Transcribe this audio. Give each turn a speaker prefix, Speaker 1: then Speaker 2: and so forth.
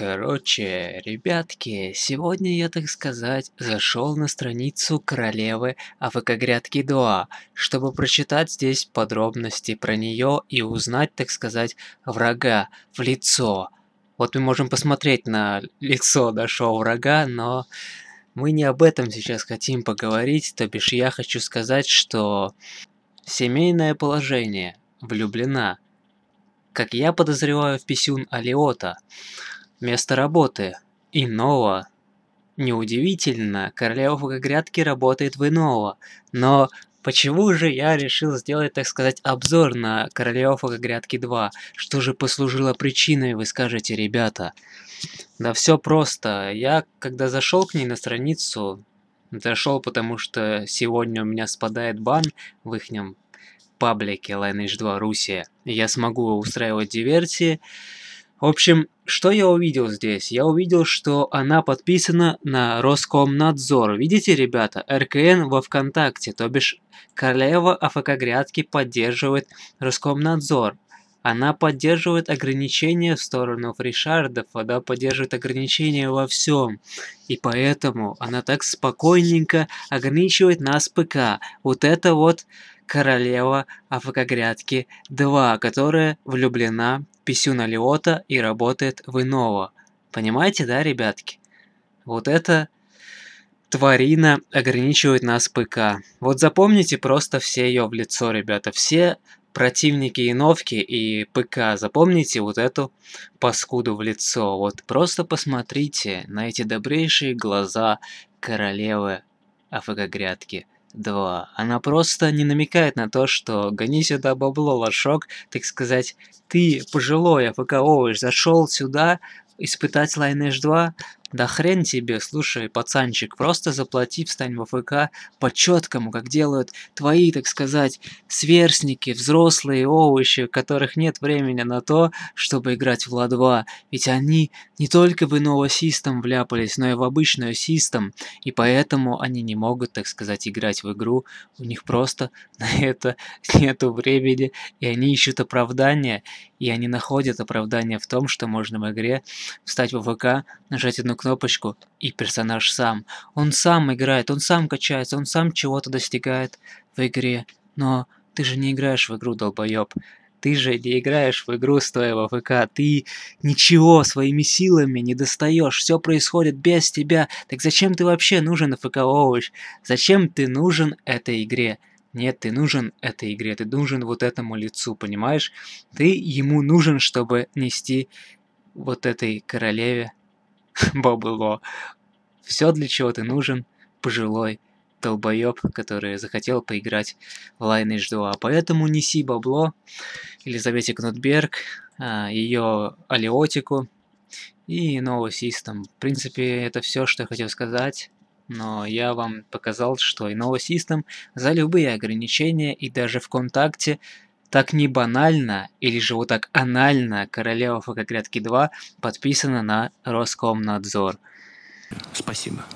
Speaker 1: Короче, ребятки, сегодня я, так сказать, зашел на страницу королевы АВК-грядки Дуа, чтобы прочитать здесь подробности про нее и узнать, так сказать, врага в лицо. Вот мы можем посмотреть на лицо нашего врага, но мы не об этом сейчас хотим поговорить, то бишь я хочу сказать, что семейное положение, влюблена, как я подозреваю в писюн Алиота – место работы – иного. Неудивительно, королева грядки работает в иного, но почему же я решил сделать, так сказать, обзор на королева грядки 2? Что же послужило причиной, вы скажете, ребята? Да все просто. Я, когда зашел к ней на страницу, зашел, потому что сегодня у меня спадает бан в ихнем паблике Lineage 2 Руси. Я смогу устраивать диверсии. В общем, что я увидел здесь? Я увидел, что она подписана на Роскомнадзор. Видите, ребята, РКН во ВКонтакте, то бишь королева АФК-грядки поддерживает Роскомнадзор. Она поддерживает ограничения в сторону Фришардов, она поддерживает ограничения во всем. И поэтому она так спокойненько ограничивает нас ПК. Вот это вот королева АФК-грядки 2, которая влюблена Писюна Лиота и работает в иного. Понимаете, да, ребятки? Вот это тварина ограничивает нас ПК. Вот запомните просто все ее в лицо, ребята. Все противники иновки и ПК, запомните вот эту паскуду в лицо. Вот просто посмотрите на эти добрейшие глаза королевы АФК-грядки. Два. Она просто не намекает на то, что гони сюда бабло, лошок, так сказать, ты пожилой АПК овощ, зашел сюда испытать Lineage 2, да хрен тебе, слушай, пацанчик, просто заплати, встань в АФК по-четкому, как делают твои, так сказать, сверстники, взрослые овощи, у которых нет времени на то, чтобы играть в Ла-2. Ведь они не только в иного систем вляпались, но и в обычную систем, и поэтому они не могут, так сказать, играть в игру, у них просто на это нету времени, и они ищут оправдания, и они находят оправдание в том, что можно в игре встать в ВК, нажать одну кнопочку, и персонаж сам. Он сам играет, он сам качается, он сам чего-то достигает в игре. Но ты же не играешь в игру, долбоёб. Ты же не играешь в игру, стоя во ВК. Ты ничего своими силами не достаешь. Все происходит без тебя. Так зачем ты вообще нужен ФК овощ? Зачем ты нужен этой игре? Нет, ты нужен этой игре, ты нужен вот этому лицу, понимаешь? Ты ему нужен, чтобы нести вот этой королеве бабло. Все, для чего ты нужен, пожилой долбоеб, который захотел поиграть в Lineage а Поэтому неси бабло Елизавете Кнутберг, а, ее алиотику и новый систем. В принципе, это все, что я хотел сказать но я вам показал, что Innova System за любые ограничения и даже ВКонтакте так не банально, или же вот так анально «Королева ФК-грядки 2» подписана на Роскомнадзор. Спасибо.